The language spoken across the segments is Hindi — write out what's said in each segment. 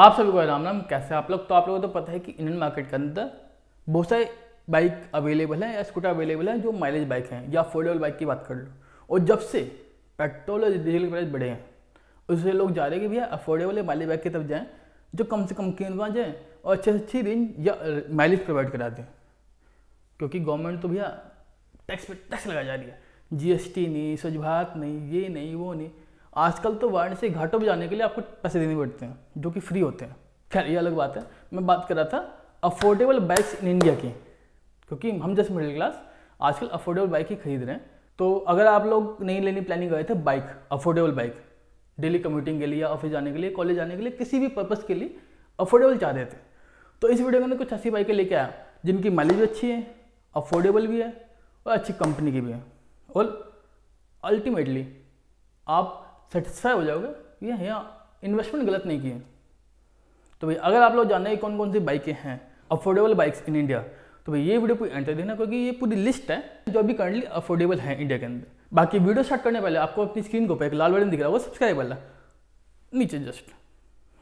आप सभी को राम राम कैसे आप लोग तो आप लोगों को तो पता है कि इंडियन मार्केट के अंदर बहुत सारे बाइक अवेलेबल हैं या स्कूटर अवेलेबल हैं जो माइलेज बाइक हैं या अफोर्डेबल बाइक की बात कर लो और जब से पेट्रोल और डीजल के प्राइस बढ़े हैं उससे लोग जा रहे हैं कि भैया अफोर्डेबल या माइलेज बाइक की तरफ जाएँ जो कम से कम कीमत में जाएँ और अच्छे से अच्छी रेंज या माइलेज प्रोवाइड करा दें क्योंकि गवर्नमेंट तो भैया टैक्स पे टैक्स लगा जा रही है टी नहीं स्वच्छ भारत नहीं ये नहीं वो नहीं आजकल तो वाराणसी घाटों पर जाने के लिए आपको पैसे देने पड़ते हैं जो कि फ्री होते हैं खैर ये अलग बात है मैं बात कर रहा था अफोर्डेबल बाइक्स इन इंडिया की क्योंकि हम जैसे मिडिल क्लास आजकल अफोर्डेबल बाइक ही खरीद रहे हैं तो अगर आप लोग नहीं लेने प्लानिंग गए थे bike affordable bike daily commuting के लिए ऑफिस जाने के लिए कॉलेज जाने के लिए किसी भी पर्पज़ के लिए अफोर्डेबल चाह रहे थे तो इस वीडियो में कुछ ऐसी बाइकें लेके आया जिनकी माइलेज भी अच्छी है अफोर्डेबल भी है और अच्छी कंपनी की भी है और अल्टीमेटली आप सेटिस्फाई हो जाओगे ये यहाँ इन्वेस्टमेंट गलत नहीं किए तो भाई अगर आप लोग जानना है कौन कौन सी बाइकें हैं अफोर्डेबल बाइक्स इन इंडिया तो भाई ये वीडियो पूरी एंटर देना क्योंकि ये पूरी लिस्ट है जो अभी करंटली अफोर्डेबल है इंडिया के अंदर बाकी वीडियो स्टार्ट करने पहले आपको अपनी स्क्रीन के ऊपर एक लाल बटन दिख रहा है वो सब्सक्राइब वाला नीचे जस्ट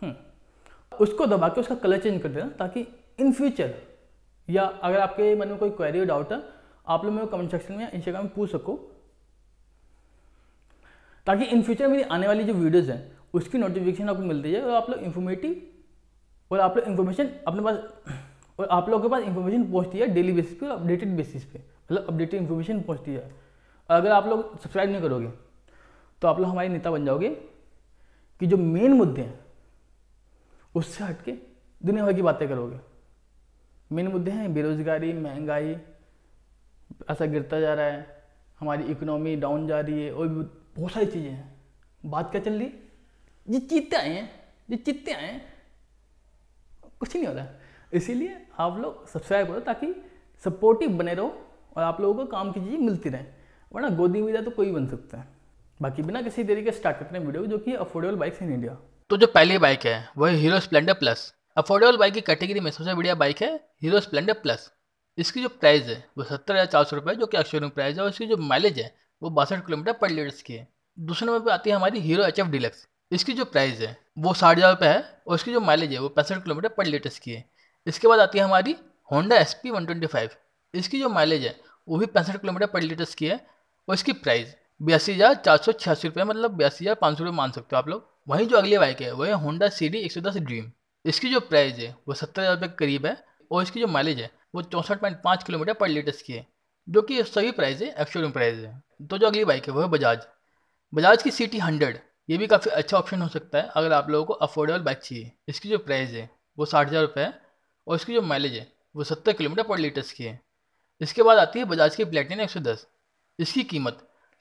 हम्म। उसको दबा के उसका कलर चेंज कर देना ताकि इन फ्यूचर या अगर आपके मन में कोई क्वेरी डाउट है आप लोग मेरे कमेंट सेक्शन में इंस्टाग्राम में पूछ सको ताकि इन फ्यूचर मेरी आने वाली जो वीडियोज़ हैं उसकी नोटिफिकेशन आपको मिलती है और आप लोग इन्फॉर्मेटिव और आप लोग इन्फॉर्मेशन अपने पास और आप लोगों के पास इन्फॉर्मेशन पहुँचती है डेली बेसिस पे और अपडेटेड बेसिस पे मतलब अपडेटेड इन्फॉर्मेशन पहुँचती है अगर आप लोग सब्सक्राइब नहीं करोगे तो आप लोग हमारे नेता बन जाओगे कि जो मेन मुद्दे हैं उससे हट के दुनिया भर की बातें करोगे मेन मुद्दे हैं बेरोजगारी महंगाई ऐसा गिरता जा रहा है हमारी इकोनॉमी डाउन जा रही है और बहुत सारी चीज़ें हैं बात क्या चल रही ये चीते आए हैं ये चीते आए हैं कुछ नहीं होता इसीलिए आप लोग सब्सक्राइब करो ताकि सपोर्टिव बने रहो और आप लोगों को काम की चीज़ें मिलती रहें वरना गोदी वीजा तो कोई बन सकता है बाकी बिना किसी तरीके स्टार्ट करते हैं वीडियो जो कि अफोर्डेबल बाइक्स इन इंडिया तो जो पहली बाइक है वह Hero splendor plus affordable bike की कैटेगरी में सबसे बढ़िया बाइक है हीरो स्प्लेंडर प्लस इसकी जो प्राइस है वो सत्तर हज़ार चार सौ रुपये जो कि एक्शोरूम प्राइस है और इसकी जो माइलेज है वो बासठ किलोमीटर पर लीटर्स की है दूसरे नंबर पर आती है हमारी हीरो एच एफ डिलक्स इसकी जो प्राइस है वो साठ हज़ार रुपये है और इसकी जो माइलेज है वो पैंसठ किलोमीटर पर लीटर्स की है इसके बाद आती है हमारी Honda S P one twenty five इसकी जो माइलेज है वो भी पैंसठ किलोमीटर पर लीटर्स की है और इसकी प्राइस बयासी हज़ार चार सौ छियासी रुपये मतलब बयासी हज़ार पाँच सौ रुपये मान सकते हो आप लोग वहीं जो अगली बाइक है वो है होंडा सी डी एक सौ दस ड्रीम इसकी जो प्राइस है वो सत्तर हज़ार रुपये के करीब है और इसकी जो माइलेज है वो चौंसठ पॉइंट पाँच किलोमीटर पर लीटर्स की है जो कि सभी प्राइस है एक्चुअल प्राइस है तो जो अगली बाइक है वो है बजाज बजाज की सी टी हंड्रेड ये भी काफ़ी अच्छा ऑप्शन हो सकता है अगर आप लोगों को अफोर्डेबल बाइक चाहिए इसकी जो प्राइस है वो साठ हज़ार रुपये है और इसकी जो माइलेज है वो सत्तर किलोमीटर पर लीटर्स की है इसके बाद आती है बजाज की प्लेटिन एक सौ दस इसकी कीमत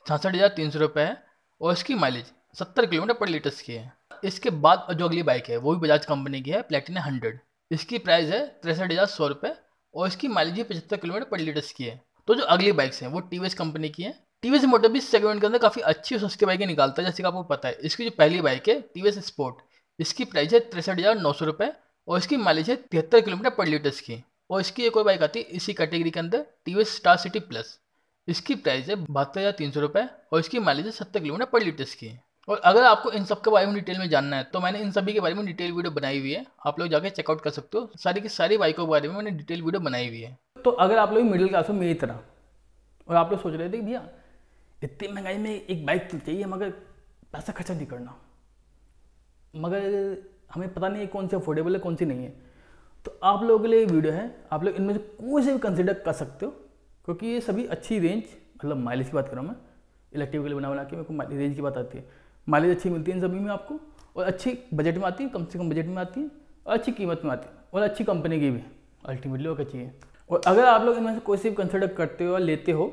छासठ हज़ार तीन सौ रुपये है और इसकी माइलेज सत्तर किलोमीटर पर लीटर्स की है इसके बाद जो अगली बाइक है वो भी बजाज कंपनी की है प्लेटिन हंड्रेड इसकी प्राइस है तिरसठ हज़ार सौ रुपये और इसकी माइलेज भी पचहत्तर किलोमीटर पर लीटर्स की है तो जो अगली बाइक्स हैं वो टी कंपनी की हैं टीवीएस मोटर भी सेगमेंट के अंदर काफ़ी अच्छी और सस्ती बाइकें निकालता है जैसे कि आपको पता है इसकी जो पहली बाइक है टीवीएस स्पोर्ट इसकी प्राइस है तिरसठ हज़ार नौ सौ रुपये और इसकी माइलेज है तिहत्तर किलोमीटर पर लीटर की और इसकी एक और बाइक आती है इसी कैटेगरी के अंदर टीवीएस स्टार सिटी प्लस इसकी प्राइस है बहत्तर हज़ार तीन सौ रुपये और इसकी माइलेज है सत्तर किलोमीटर पर लीटर की और अगर आपको इन सब के बारे में डिटेल में जानना है तो मैंने इन सभी के बारे में डिटेल वीडियो बनाई हुई है आप लोग जाके चेकआउट कर सकते हो सारी की सारी बाइकों के बारे में मैंने डिटेल वीडियो बनाई हुई है तो अगर आप लोग मिडिल क्लास हो मेरी तरह और आप लोग सोच रहे थे भैया इतनी महंगाई में एक बाइक तो चाहिए मगर पैसा खर्चा नहीं करना मगर हमें पता नहीं है कौन सी अफोर्डेबल है कौन सी नहीं है तो आप लोगों के लिए वीडियो है आप लोग इनमें से कोई से भी कंसिडर कर सकते हो क्योंकि ये सभी अच्छी रेंज मतलब माइलेज की बात कर रहा हूँ मैं इलेक्ट्रिक वाले बना बना के मेरे को माइलेज रेंज की बात आती है माइलेज अच्छी मिलती है इन सभी में आपको और अच्छी बजट में आती है कम से कम बजट में आती है और अच्छी कीमत में आती है और अच्छी कंपनी की भी अल्टीमेटली वो अच्छी है और अगर आप लोग इनमें से कोई से भी कंसिडर करते हो या लेते हो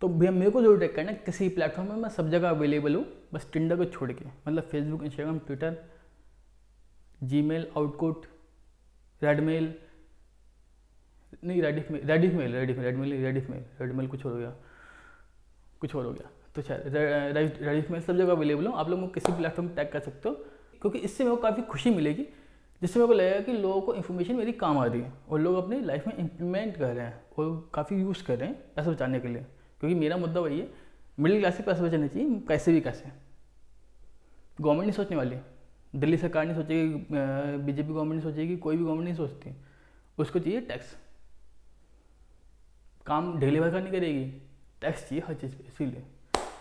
तो भैया मेरे को जरूर टेक करना किसी प्लेटफॉर्म में मैं सब जगह अवेलेबल हूँ बस टिंडर को छोड़ के मतलब Facebook Instagram Twitter Gmail Orkut red mail नहीं Rediff mail Rediff mail Rediff mail red mail Rediff mail red mail कुछ और हो गया कुछ और हो गया तो शायद रेडिफ मेल सब जगह अवेलेबल हूँ आप लोग किसी प्लेटफॉर्म टैग कर सकते हो क्योंकि इससे मेरे को काफ़ी खुशी मिलेगी जिससे मेरे को लगेगा कि लोगों को इन्फॉर्मेशन मेरी काम आ रही है और लोग अपनी लाइफ में इम्प्लीमेंट कर रहे हैं और काफ़ी यूज़ कर रहे हैं ऐसा बचाने के लिए क्योंकि मेरा मुद्दा वही है मिडिल क्लास के पैसे बचाने चाहिए कैसे भी कैसे गवर्नमेंट नहीं सोचने वाली दिल्ली सरकार नहीं सोचेगी बीजेपी गवर्नमेंट नहीं सोचेगी कोई भी गवर्नमेंट नहीं सोचती उसको चाहिए टैक्स काम ढेले भर का नहीं करेगी टैक्स चाहिए हर चीज़ पे इसीलिए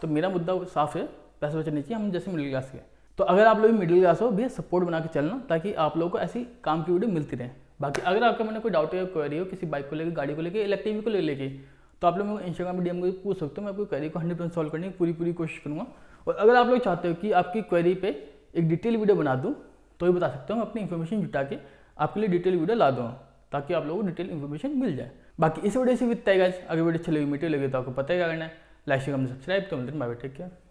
तो मेरा मुद्दा साफ है पैसे बचाने चाहिए हम जैसे मिडिल क्लास के तो अगर आप लोग मिडिल क्लास हो भी सपोर्ट बना के चलना ताकि आप लोग को ऐसी काम की वीडियो मिलती रहे बाकी अगर आपका मैंने कोई डाउट या क्वेरी हो किसी बाइक को लेकर गाड़ी को लेकर इलेक्ट्रिक को लेकर तो आप लोग मेरे को इंस्टाग्राम डी एम को पूछ सकते हो मैं आपकी क्वेरी को हंड्रेड परसेंट सॉल्व करने की पूरी पूरी कोशिश करूँगा और अगर आप लोग चाहते हो कि आपकी क्वेरी पे एक डिटेल वीडियो बना दूँ तो भी बता सकता हूँ अपनी इन्फॉर्मेशन जुटा के आपके लिए डिटेल वीडियो ला दूँ ताकि आप लोगों को डिटेल इन्फॉर्मेशन मिल जाए बाकी इस वीडियो से भी तय गाइज अगर वीडियो अच्छी लगी मीटिंग लगे तो आपको पता ही क्या करना है लाइक शेयर सब्सक्राइब तो मिलते हैं बाय टेक केयर